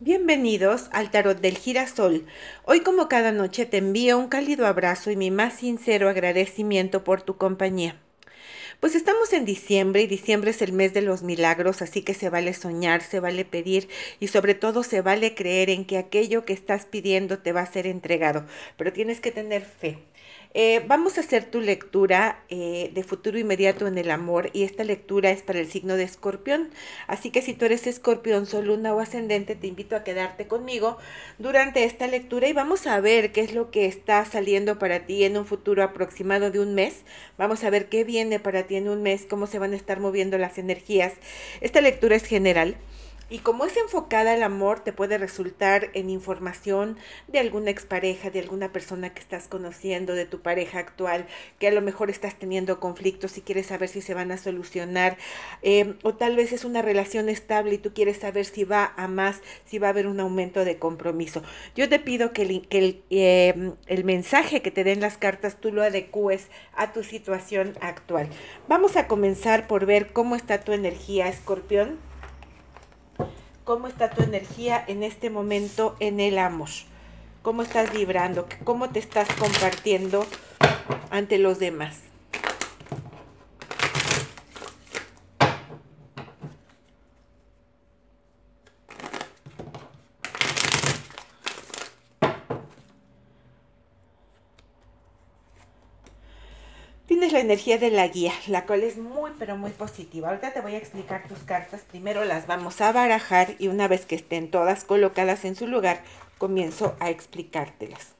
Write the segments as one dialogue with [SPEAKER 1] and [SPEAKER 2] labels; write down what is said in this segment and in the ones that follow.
[SPEAKER 1] Bienvenidos al Tarot del Girasol. Hoy como cada noche te envío un cálido abrazo y mi más sincero agradecimiento por tu compañía. Pues estamos en diciembre y diciembre es el mes de los milagros, así que se vale soñar, se vale pedir y sobre todo se vale creer en que aquello que estás pidiendo te va a ser entregado, pero tienes que tener fe. Eh, vamos a hacer tu lectura eh, de futuro inmediato en el amor y esta lectura es para el signo de escorpión. Así que si tú eres escorpión, sol, o ascendente, te invito a quedarte conmigo durante esta lectura y vamos a ver qué es lo que está saliendo para ti en un futuro aproximado de un mes. Vamos a ver qué viene para ti en un mes, cómo se van a estar moviendo las energías. Esta lectura es general. Y como es enfocada al amor, te puede resultar en información de alguna expareja, de alguna persona que estás conociendo, de tu pareja actual, que a lo mejor estás teniendo conflictos y quieres saber si se van a solucionar. Eh, o tal vez es una relación estable y tú quieres saber si va a más, si va a haber un aumento de compromiso. Yo te pido que el, em, mensaje que te den las cartas tú lo adecúes a tu situación actual. Vamos a comenzar por ver cómo está tu energía, escorpión cómo está tu energía en este momento en el amor. Cómo estás vibrando, cómo te estás compartiendo ante los demás. Tienes la energía de la guía, la cual es muy, pero muy positiva. Ahorita te voy a explicar tus cartas. Primero las vamos a barajar y una vez que estén todas colocadas en su lugar, comienzo a explicártelas.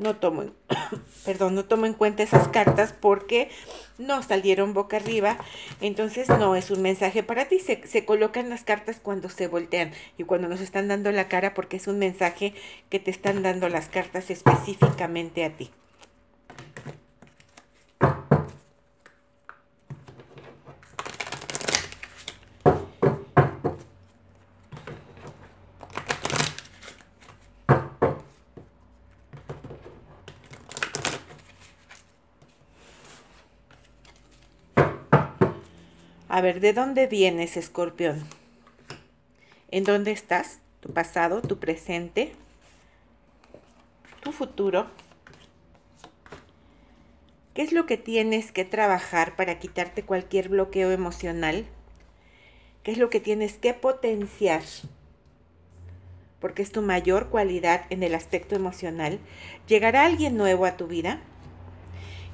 [SPEAKER 1] no tomo, perdón, no tomo en cuenta esas cartas porque no salieron boca arriba. Entonces no es un mensaje para ti. se, colocan las cartas cuando se voltean y cuando nos están dando la cara porque es un mensaje que te están dando las cartas específicamente a ti. A ver, ¿de dónde vienes, escorpión? ¿En dónde estás? Tu pasado, tu presente, tu futuro. ¿Qué es lo que tienes que trabajar para quitarte cualquier bloqueo emocional? ¿Qué es lo que tienes que potenciar? Porque es tu mayor cualidad en el aspecto emocional. ¿Llegará alguien nuevo a tu vida?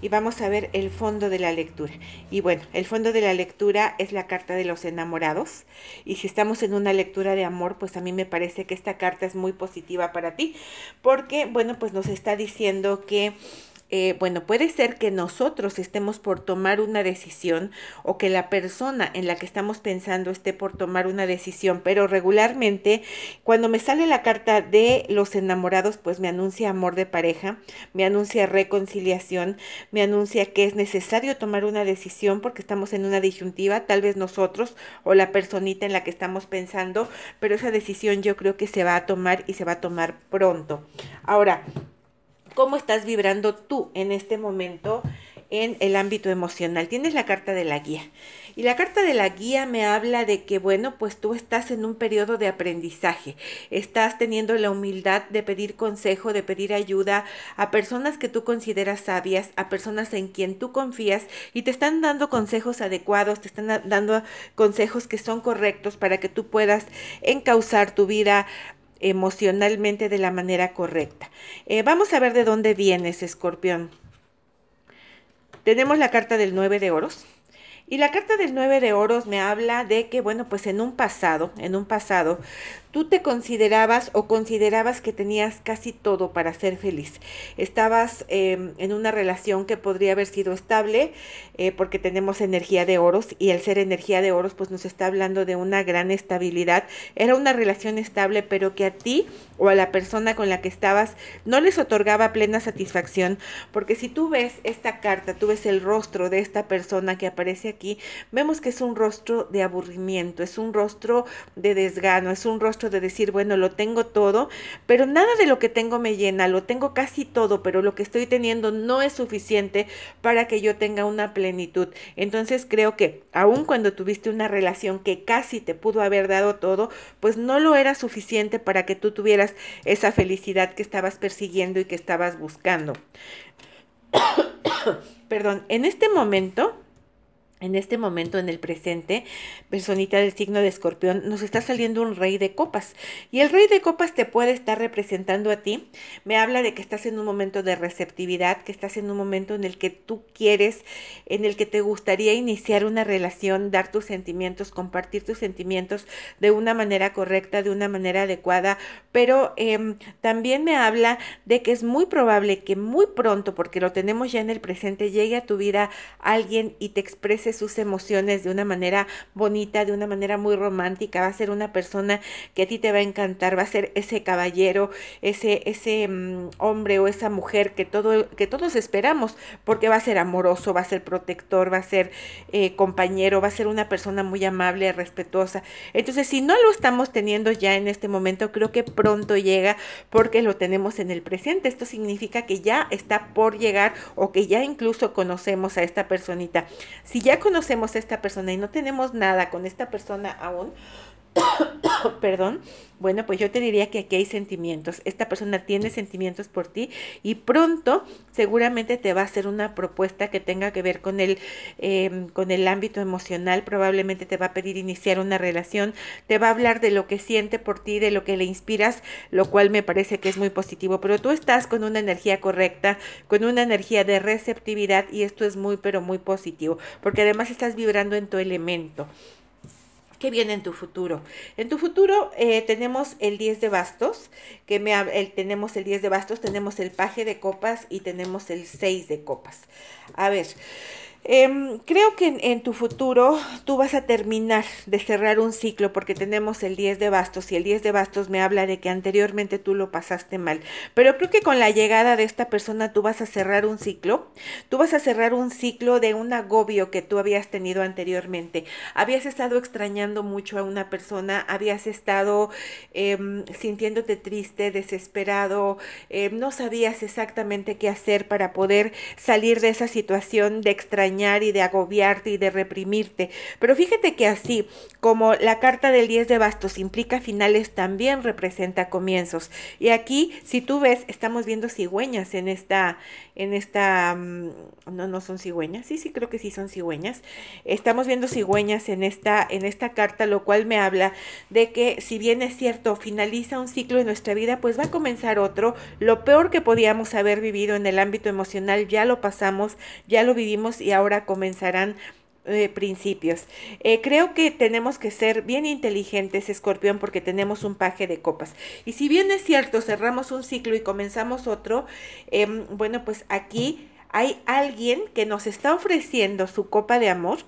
[SPEAKER 1] y vamos a ver el fondo de la lectura. Y bueno, el fondo de la lectura es la carta de los enamorados y si estamos en una lectura de amor, pues a mí me parece que esta carta es muy positiva para ti porque, bueno, pues nos está diciendo que eh, bueno, puede ser que nosotros estemos por tomar una decisión o que la persona en la que estamos pensando esté por tomar una decisión, pero regularmente cuando me sale la carta de los enamorados, pues me anuncia amor de pareja, me anuncia reconciliación, me anuncia que es necesario tomar una decisión porque estamos en una disyuntiva, tal vez nosotros o la personita en la que estamos pensando, pero esa decisión yo creo que se va a tomar y se va a tomar pronto. Ahora, cómo estás vibrando tú en este momento en el ámbito emocional. Tienes la carta de la guía. Y la carta de la guía me habla de que, bueno, pues tú estás en un periodo de aprendizaje. Estás teniendo la humildad de pedir consejo, de pedir ayuda a personas que tú consideras sabias, a personas en quien tú confías y te están dando consejos adecuados, te están dando consejos que son correctos para que tú puedas encauzar tu vida emocionalmente de la manera correcta. Eh, vamos a ver de dónde vienes, escorpión. Tenemos la carta del 9 de oros. Y la carta del 9 de oros me habla de que, bueno, pues en un pasado, en un pasado, tú te considerabas o considerabas que tenías casi todo para ser feliz. Estabas em, en una relación que podría haber sido estable eh, porque tenemos energía de oros y el ser energía de oros pues nos está hablando de una gran estabilidad. Era una relación estable pero que a ti o a la persona con la que estabas no les otorgaba plena satisfacción porque si tú ves esta carta, tú ves el rostro de esta persona que aparece aquí, vemos que es un rostro de aburrimiento, es un rostro de desgano, es un rostro de decir, bueno, lo tengo todo, pero nada de lo que tengo me llena, lo tengo casi todo, pero lo que estoy teniendo no es suficiente para que yo tenga una plenitud. Entonces creo que aun cuando tuviste una relación que casi te pudo haber dado todo, pues no lo era suficiente para que tú tuvieras esa felicidad que estabas persiguiendo y que estabas buscando. Perdón, en este momento en este momento, en el presente, personita del signo de escorpión, nos está saliendo un rey de copas. Y el rey de copas te puede estar representando a ti. Me habla de que estás en un momento de receptividad, que estás en un momento en el que tú quieres, en el que te gustaría iniciar una relación, dar tus sentimientos, compartir tus sentimientos de una manera correcta, de una manera adecuada. Pero em, también me habla de que es muy probable que muy pronto, porque lo tenemos ya en el presente, llegue a tu vida alguien y te exprese sus emociones de una manera bonita, de una manera muy romántica, va a ser una persona que a ti te va a encantar, va a ser ese caballero, ese, ese mm, hombre o esa mujer que, todo, que todos esperamos, porque va a ser amoroso, va a ser protector, va a ser eh, compañero, va a ser una persona muy amable, respetuosa. Entonces, si no lo estamos teniendo ya en este momento, creo que pronto llega porque lo tenemos en el presente. Esto significa que ya está por llegar o que ya incluso conocemos a esta personita. Si ya conocemos a esta persona y no tenemos nada con esta persona aún, perdón, bueno, pues yo te diría que aquí hay sentimientos. Esta persona tiene sentimientos por ti y pronto seguramente te va a hacer una propuesta que tenga que ver con el, em, con el ámbito emocional. Probablemente te va a pedir iniciar una relación, te va a hablar de lo que siente por ti, de lo que le inspiras, lo cual me parece que es muy positivo. Pero tú estás con una energía correcta, con una energía de receptividad y esto es muy, pero muy positivo, porque además estás vibrando en tu elemento. ¿Qué viene en tu futuro? En tu futuro eh, tenemos el 10 de bastos, que me, tenemos el 10 de bastos, tenemos el paje de copas y tenemos el 6 de copas. A ver, Em, creo que en, tu futuro tú vas a terminar de cerrar un ciclo porque tenemos el 10 de bastos y el 10 de bastos me habla de que anteriormente tú lo pasaste mal. Pero creo que con la llegada de esta persona tú vas a cerrar un ciclo. Tú vas a cerrar un ciclo de un agobio que tú habías tenido anteriormente. Habías estado extrañando mucho a una persona, habías estado em, sintiéndote triste, desesperado, em, no sabías exactamente qué hacer para poder salir de esa situación de extrañar y de agobiarte y de reprimirte. Pero fíjate que así como la carta del 10 de bastos implica finales, también representa comienzos. Y aquí, si tú ves, estamos viendo cigüeñas en esta, en esta, mm, no, no son cigüeñas, sí, sí, creo que sí son cigüeñas. Estamos viendo cigüeñas en esta, en esta carta, lo cual me habla de que si bien es cierto, finaliza un ciclo en nuestra vida, pues va a comenzar otro. Lo peor que podíamos haber vivido en el ámbito emocional ya lo pasamos, ya lo vivimos y ahora comenzarán eh, principios. Eh, creo que tenemos que ser bien inteligentes, escorpión, porque tenemos un paje de copas. Y si bien es cierto, cerramos un ciclo y comenzamos otro, em, bueno, pues aquí hay alguien que nos está ofreciendo su copa de amor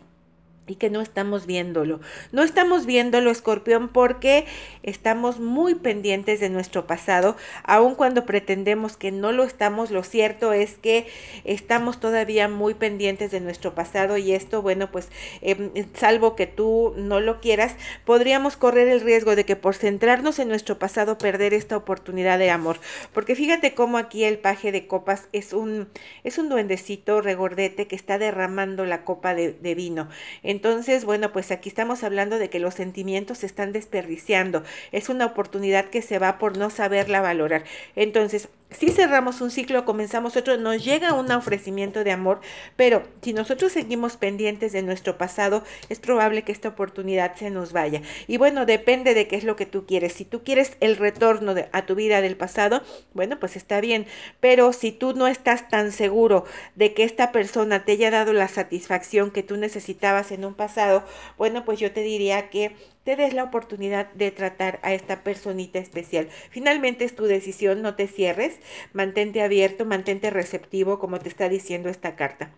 [SPEAKER 1] y que no estamos viéndolo. No estamos viéndolo, escorpión, porque estamos muy pendientes de nuestro pasado, aun cuando pretendemos que no lo estamos, lo cierto es que estamos todavía muy pendientes de nuestro pasado y esto, bueno, pues em, salvo que tú no lo quieras, podríamos correr el riesgo de que por centrarnos en nuestro pasado perder esta oportunidad de amor. Porque fíjate cómo aquí el paje de copas es un, es un duendecito regordete que está derramando la copa de, vino. En entonces, bueno, pues aquí estamos hablando de que los sentimientos se están desperdiciando. Es una oportunidad que se va por no saberla valorar. Entonces, si cerramos un ciclo, comenzamos otro, nos llega un ofrecimiento de amor, pero si nosotros seguimos pendientes de nuestro pasado, es probable que esta oportunidad se nos vaya. Y bueno, depende de qué es lo que tú quieres. Si tú quieres el retorno a tu vida del pasado, bueno, pues está bien, pero si tú no estás tan seguro de que esta persona te haya dado la satisfacción que tú necesitabas en un pasado, bueno, pues yo te diría que te des la oportunidad de tratar a esta personita especial. Finalmente es tu decisión, no te cierres, mantente abierto, mantente receptivo como te está diciendo esta carta.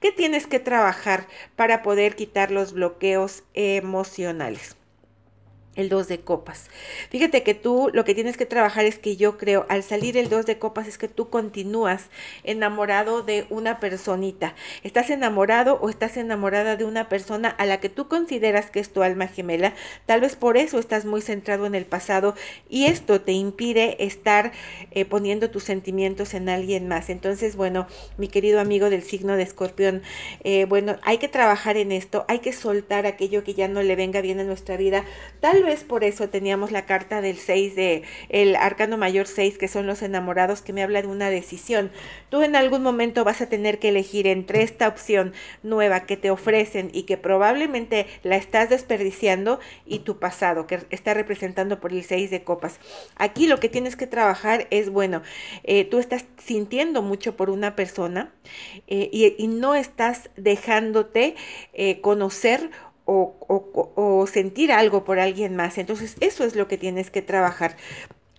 [SPEAKER 1] ¿Qué tienes que trabajar para poder quitar los bloqueos emocionales? el 2 de copas. Fíjate que tú lo que tienes que trabajar es que yo creo, al salir el 2 de copas es que tú continúas enamorado de una personita. Estás enamorado o estás enamorada de una persona a la que tú consideras que es tu alma gemela. Tal vez por eso estás muy centrado en el pasado y esto te impide estar eh, poniendo tus sentimientos en alguien más. Entonces, bueno, mi querido amigo del signo de escorpión, eh, bueno, hay que trabajar en esto, hay que soltar aquello que ya no le venga bien a nuestra vida. Tal es por eso teníamos la carta del 6 de el arcano mayor 6, que son los enamorados, que me habla de una decisión. Tú en algún momento vas a tener que elegir entre esta opción nueva que te ofrecen y que probablemente la estás desperdiciando y tu pasado, que está representando por el 6 de copas. Aquí lo que tienes que trabajar es, bueno, eh, tú estás sintiendo mucho por una persona eh, y, no estás dejándote eh, conocer o, sentir algo por alguien más. Entonces eso es lo que tienes que trabajar.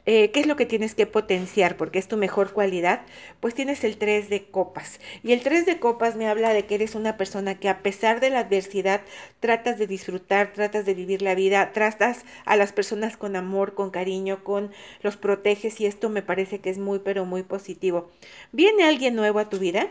[SPEAKER 1] Eh, ¿Qué es lo que tienes que potenciar? Porque es tu mejor cualidad. Pues tienes el 3 de copas. Y el 3 de copas me habla de que eres una persona que a pesar de la adversidad tratas de disfrutar, tratas de vivir la vida, tratas a las personas con amor, con cariño, con los proteges y esto me parece que es muy pero muy positivo. ¿Viene alguien nuevo a tu vida?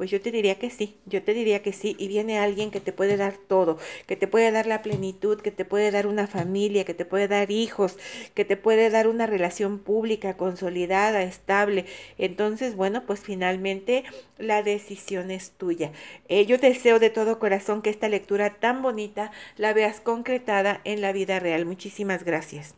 [SPEAKER 1] Pues yo te diría que sí, yo te diría que sí. Y viene alguien que te puede dar todo, que te puede dar la plenitud, que te puede dar una familia, que te puede dar hijos, que te puede dar una relación pública consolidada, estable. Entonces, bueno, pues finalmente la decisión es tuya. Eh, yo deseo de todo corazón que esta lectura tan bonita la veas concretada en la vida real. Muchísimas gracias.